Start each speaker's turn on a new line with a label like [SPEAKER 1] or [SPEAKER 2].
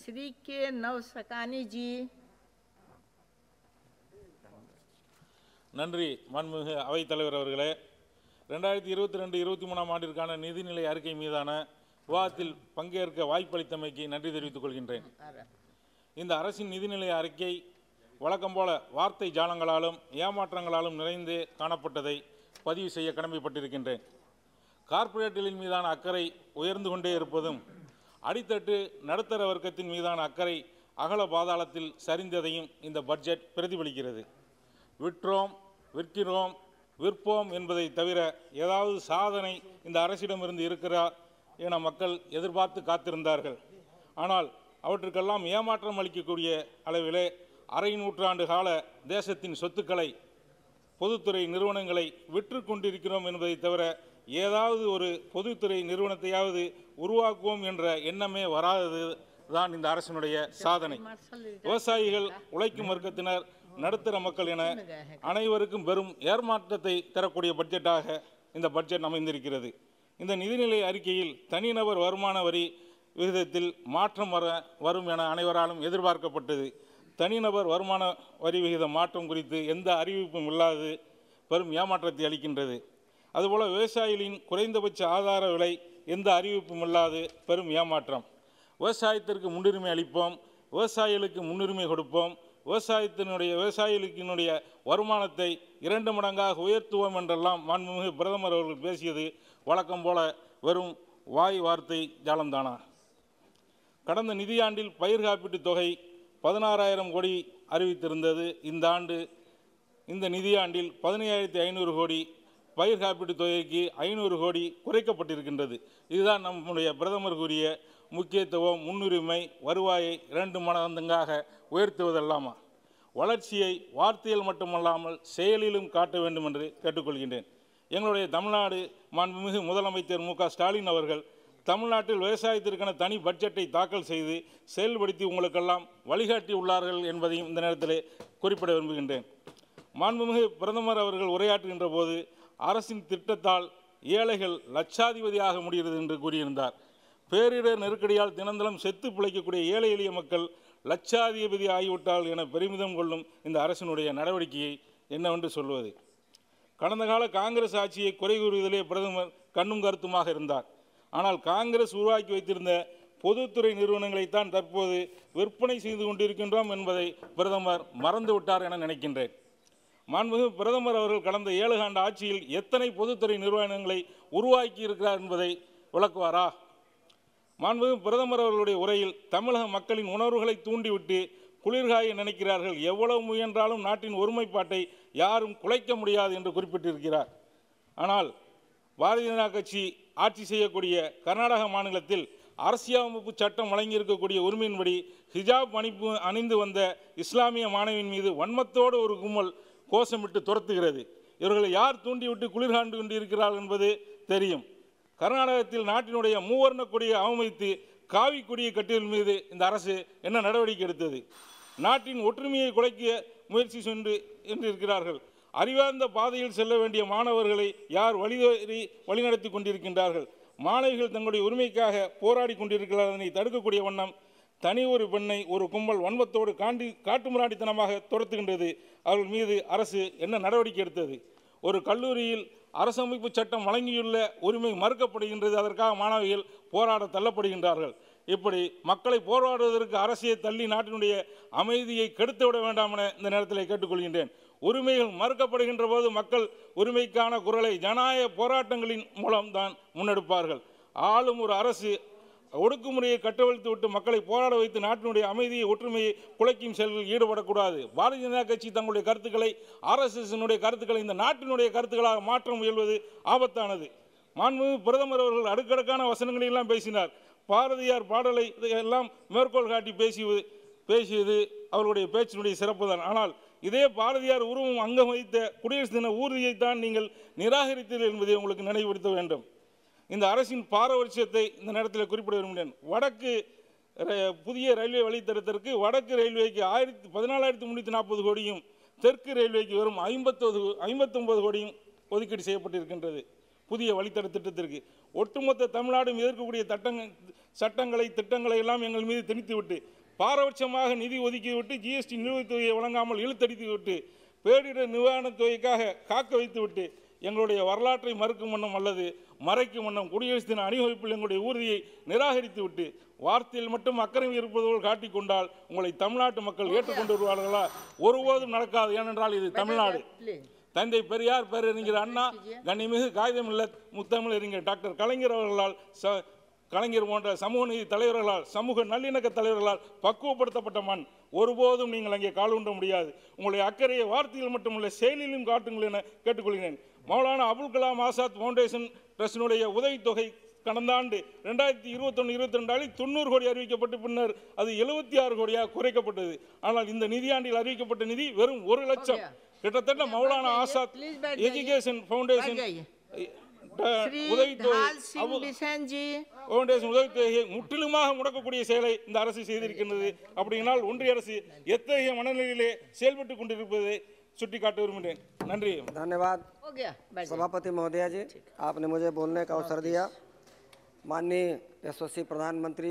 [SPEAKER 1] श्री के नव सकानी जी நன்றி மாண்புமிகு தலைவர் அவர்களே ரெண்டாயிரத்தி இருபத்தி ரெண்டு இருபத்தி மூணாம் ஆண்டிற்கான நிதிநிலை அறிக்கை மீதான விவாதத்தில் பங்கேற்க வாய்ப்பளித்தமைக்கு நன்றி தெரிவித்துக் கொள்கின்றேன் இந்த அரசின் நிதிநிலை அறிக்கை வழக்கம் போல வார்த்தை ஜாலங்களாலும் ஏமாற்றங்களாலும் நிறைந்து காணப்பட்டதை பதிவு செய்ய கடமைப்பட்டிருக்கின்றேன் கார்பரேட்டுகளின் மீதான அக்கறை உயர்ந்து கொண்டே இருப்பதும் அடித்தட்டு நடுத்தர வர்க்கத்தின் மீதான அக்கறை அகல பாதாளத்தில் சரிந்ததையும் இந்த பட்ஜெட் பிரதிபலிக்கிறது விற்றோம் விற்கிறோம் விற்போம் என்பதை தவிர ஏதாவது சாதனை இந்த அரசிடமிருந்து இருக்கிறா என மக்கள் எதிர்பார்த்து காத்திருந்தார்கள் ஆனால் அவற்றுக்கெல்லாம் ஏமாற்றம் அளிக்கக்கூடிய அளவிலே அரை நூற்றாண்டு கால தேசத்தின் சொத்துக்களை பொதுத்துறை நிறுவனங்களை விற்று கொண்டிருக்கிறோம் என்பதை தவிர ஏதாவது ஒரு பொதுத்துறை நிறுவனத்தையாவது உருவாக்குவோம் என்ற எண்ணமே வராதது தான் இந்த அரசினுடைய சாதனை விவசாயிகள் உழைக்கும் வர்க்கத்தினர் நடுத்தர மக்கள் என அனைவருக்கும் பெரும் ஏமாற்றத்தை தரக்கூடிய பட்ஜெட்டாக இந்த பட்ஜெட் அமைந்திருக்கிறது இந்த நிதிநிலை அறிக்கையில் தனிநபர் வருமான வரி விகிதத்தில் மாற்றம் வர வரும் என அனைவராலும் எதிர்பார்க்கப்பட்டது தனிநபர் வருமான வரி விகித மாற்றம் குறித்து எந்த அறிவிப்பும் இல்லாது பெரும் ஏமாற்றத்தை அளிக்கின்றது அதுபோல் விவசாயிகளின் குறைந்தபட்ச ஆதார விலை எந்த அறிவிப்பும் இல்லாது பெரும் ஏமாற்றம் விவசாயத்திற்கு முன்னுரிமை அளிப்போம் விவசாயிகளுக்கு முன்னுரிமை கொடுப்போம் விவசாயத்தினுடைய விவசாயிகளுக்கினுடைய வருமானத்தை இரண்டு மடங்காக உயர்த்துவோம் என்றெல்லாம் மாண்புமிகு பிரதமர் அவர்கள் பேசியது வழக்கம் போல வெறும் வாய் வார்த்தை ஜாலம்தானா கடந்த நிதியாண்டில் பயிர் காப்பீட்டுத் தொகை பதினாறாயிரம் கோடி அறிவித்திருந்தது இந்த ஆண்டு இந்த நிதியாண்டில் பதினையாயிரத்தி ஐநூறு கோடி பயிர் காப்பீட்டு தொகைக்கு ஐநூறு கோடி குறைக்கப்பட்டிருக்கின்றது இதுதான் நம்முடைய பிரதமர் கூறிய முக்கியத்துவம் முன்னுரிமை வருவாயை இரண்டு மடங்காக உயர்த்துவதல்லாமா வளர்ச்சியை வார்த்தையில் மட்டுமல்லாமல் செயலிலும் காட்ட வேண்டும் என்று கேட்டுக்கொள்கின்றேன் எங்களுடைய தமிழ்நாடு மாண்புமிகு முதலமைச்சர் மு ஸ்டாலின் அவர்கள் தமிழ்நாட்டில் விவசாயத்திற்கான தனி பட்ஜெட்டை தாக்கல் செய்து செயல்படுத்தி உங்களுக்கெல்லாம் வழிகாட்டி உள்ளார்கள் என்பதையும் இந்த நேரத்தில் குறிப்பிட விரும்புகின்றேன் மாண்புமிகு பிரதமர் அவர்கள் உரையாற்றுகின்ற போது அரசின் திட்டத்தால் ஏழைகள் லட்சாதிபதியாக முடிகிறது என்று கூறியிருந்தார் பேரிடர் நெருக்கடியால் தினந்தளம் செத்து பிழைக்கக்கூடிய ஏழை எளிய மக்கள் லட்சாதிபதி ஆகிவிட்டால் என பெருமிதம் கொள்ளும் இந்த அரசினுடைய நடவடிக்கையை என்னவென்று சொல்வது கடந்த கால காங்கிரஸ் ஆட்சியை குறை கூறுவதிலே பிரதமர் கண்ணும் கருத்துமாக இருந்தார் ஆனால் காங்கிரஸ் உருவாக்கி வைத்திருந்த பொதுத்துறை நிறுவனங்களைத்தான் தற்போது விற்பனை செய்து கொண்டிருக்கின்றோம் என்பதை பிரதமர் மறந்துவிட்டார் என நினைக்கின்றேன் மாண்புமிகு பிரதமர் அவர்கள் கடந்த ஏழு ஆண்டு ஆட்சியில் எத்தனை பொதுத்துறை நிறுவனங்களை உருவாக்கி இருக்கிறார் என்பதை விளக்குவாரா மாண்புமிகு பிரதமர் அவர்களுடைய உரையில் தமிழக மக்களின் உணர்வுகளை தூண்டிவிட்டு குளிர்காய நினைக்கிறார்கள் எவ்வளவு முயன்றாலும் நாட்டின் ஒருமைப்பாட்டை யாரும் குலைக்க முடியாது என்று குறிப்பிட்டிருக்கிறார் ஆனால் பாரதிய ஜனதா கட்சி ஆட்சி செய்யக்கூடிய கர்நாடக மாநிலத்தில் அரசியலமைப்பு சட்டம் வழங்கியிருக்கக்கூடிய உரிமையின்படி ஹிஜாப் அணிப்பு அணிந்து வந்த இஸ்லாமிய மாணவியின் மீது வன்மத்தோடு ஒரு கும்மல் கோஷமிட்டு துரத்துகிறது இவர்களை யார் தூண்டிவிட்டு குளிர்காண்டு கொண்டிருக்கிறார்கள் என்பது தெரியும் கர்நாடகத்தில் நாட்டினுடைய மூவர்ண கொடியை அவமதித்து காவி கொடியை கட்டியதன் மீது இந்த அரசு என்ன நடவடிக்கை எடுத்தது நாட்டின் ஒற்றுமையை குலைக்க முயற்சி சென்று என்றிருக்கிறார்கள் அறிவார்ந்த பாதையில் செல்ல வேண்டிய மாணவர்களை யார் வழிதறி வழிநடத்தி கொண்டிருக்கின்றார்கள் மாணவிகள் தங்களுடைய உரிமைக்காக போராடி கொண்டிருக்கிறார்கள் தடுக்கக்கூடிய வண்ணம் தனி ஒரு பெண்ணை ஒரு கும்பல் வன்மத்தோடு காண்டி காட்டுமிராண்டித்தனமாக துரத்துகின்றது அவர்கள் மீது அரசு என்ன நடவடிக்கை எடுத்தது ஒரு கல்லூரியில் அரசமைப்பு சட்டம் வழங்கியுள்ள உரிமை மறுக்கப்படுகின்றது அதற்காக மாணவிகள் போராட தள்ளப்படுகின்றார்கள் இப்படி மக்களை போராடுவதற்கு அரசியை தள்ளி நாட்டினுடைய அமைதியை கெடுத்து விட வேண்டாம் என இந்த நேரத்தில் கேட்டுக்கொள்கின்றேன் உரிமைகள் மறுக்கப்படுகின்ற போது மக்கள் உரிமைக்கான குரலை ஜனநாயக போராட்டங்களின் மூலம்தான் முன்னெடுப்பார்கள் ஆளும் ஒரு அரசு ஒடுக்குமுறையை கட்டவிழ்த்து விட்டு மக்களை போராட வைத்து நாட்டினுடைய அமைதியை ஒற்றுமையை குலைக்கும் செயல்கள் ஈடுபடக்கூடாது பாரதிய ஜனதா கட்சி தங்களுடைய கருத்துக்களை ஆர்எஸ்எஸ்னுடைய கருத்துக்களை இந்த நாட்டினுடைய கருத்துக்களாக மாற்ற முயல்வது ஆபத்தானது மாண்புமிகு பிரதமர் அவர்கள் அடுக்கடுக்கான வசனங்களையெல்லாம் பேசினார் பாரதியார் பாடலை எல்லாம் மேற்கோள் காட்டி பேசியது பேசியது அவர்களுடைய பேச்சினுடைய சிறப்பு தான் ஆனால் இதே பாரதியார் உருவம் அங்கம் வைத்த குடியரசு தின ஊர்தியைத்தான் நீங்கள் நிராகரித்தீர்கள் என்பதை உங்களுக்கு நினைவுபடுத்த வேண்டும் இந்த அரசின் பாரபட்சத்தை இந்த நேரத்தில் குறிப்பிட விரும்புகிறேன் வடக்கு புதிய ரயில்வே வழித்தடத்திற்கு வடக்கு ரயில்வேக்கு ஆயிரத்தி பதினாலாயிரத்தி முன்னூற்றி நாற்பது கோடியும் தெற்கு ரயில்வேக்கு வெறும் ஐம்பத்தொது ஐம்பத்தொம்பது கோடியும் ஒதுக்கீடு செய்யப்பட்டிருக்கின்றது புதிய வழித்தட திட்டத்திற்கு ஒட்டுமொத்த தமிழ்நாடும் எதிர்க்கக்கூடிய தட்டங்கள் சட்டங்களை திட்டங்களை எல்லாம் எங்கள் மீது திணித்துவிட்டு பாரபட்சமாக நிதி ஒதுக்கிவிட்டு ஜிஎஸ்டி நிலுவைத் தொகையை வழங்காமல் இழுத்தடித்து விட்டு பேரிடர் நிவாரணத் தொகைக்காக காக்க வைத்துவிட்டு எங்களுடைய வரலாற்றை மறுக்கும் வண்ணம் அல்லது மறைக்கும் வண்ணம் குடியரசு தின அணிவகுப்பில் எங்களுடைய ஊர்தியை நிராகரித்துவிட்டு வார்த்தையில் மட்டும் அக்கறை இருப்பதோடு காட்டிக்கொண்டால் உங்களை தமிழ்நாட்டு மக்கள் ஏற்றுக்கொண்டு வருவார்களா ஒருபோதும் நடக்காது ஏனென்றால் இது தமிழ்நாடு தந்தை பெரியார் பேரறிஞர் அண்ணா கண்ணிமிகு முத்தமிழ் முத்தமிழறிஞர் டாக்டர் கலைஞர் அவர்களால் ச கலைஞர் போன்ற சமூக நீதி தலைவர்களால் சமூக நல்லிணக்க தலைவர்களால் பக்குவப்படுத்தப்பட்ட மண் ஒருபோதும் நீங்கள் அங்கே கால் முடியாது உங்களுடைய அக்கறையை வார்த்தையில் மட்டுமல்ல செயலிலும் காட்டுங்கள் என கேட்டுக்கொள்கிறேன் மௌலான அபுல் கலாம் ஆசாத் ஃபவுண்டேஷன் ட்ரஸ்டினுடைய உதவித்தொகை கடந்த ஆண்டு ரெண்டாயிரத்தி இருபத்தொன்று இருபத்தி ரெண்டாளில் தொண்ணூறு கோடி அறிவிக்கப்பட்டு பின்னர் அது எழுபத்தி ஆறு கோடியாக குறைக்கப்பட்டது ஆனால் இந்த நிதியாண்டில் அறிவிக்கப்பட்ட நிதி வெறும் ஒரு லட்சம் கிட்டத்தட்ட மௌலானா ஆசாத் எஜுகேஷன் ஃபவுண்டேஷன் முற்றிலுமாக முடக்கக்கூடிய செயலை இந்த அரசு செய்திருக்கின்றது அப்படினால் ஒன்றிய அரசு எத்தகைய மனநிலையிலே செயல்பட்டு கொண்டிருப்பது छुट्टी काटे टूर मुझे नंदरी धन्यवाद हो गया सभापति महोदया जी आपने मुझे बोलने का अवसर दिया माननीय यशस्वी प्रधानमंत्री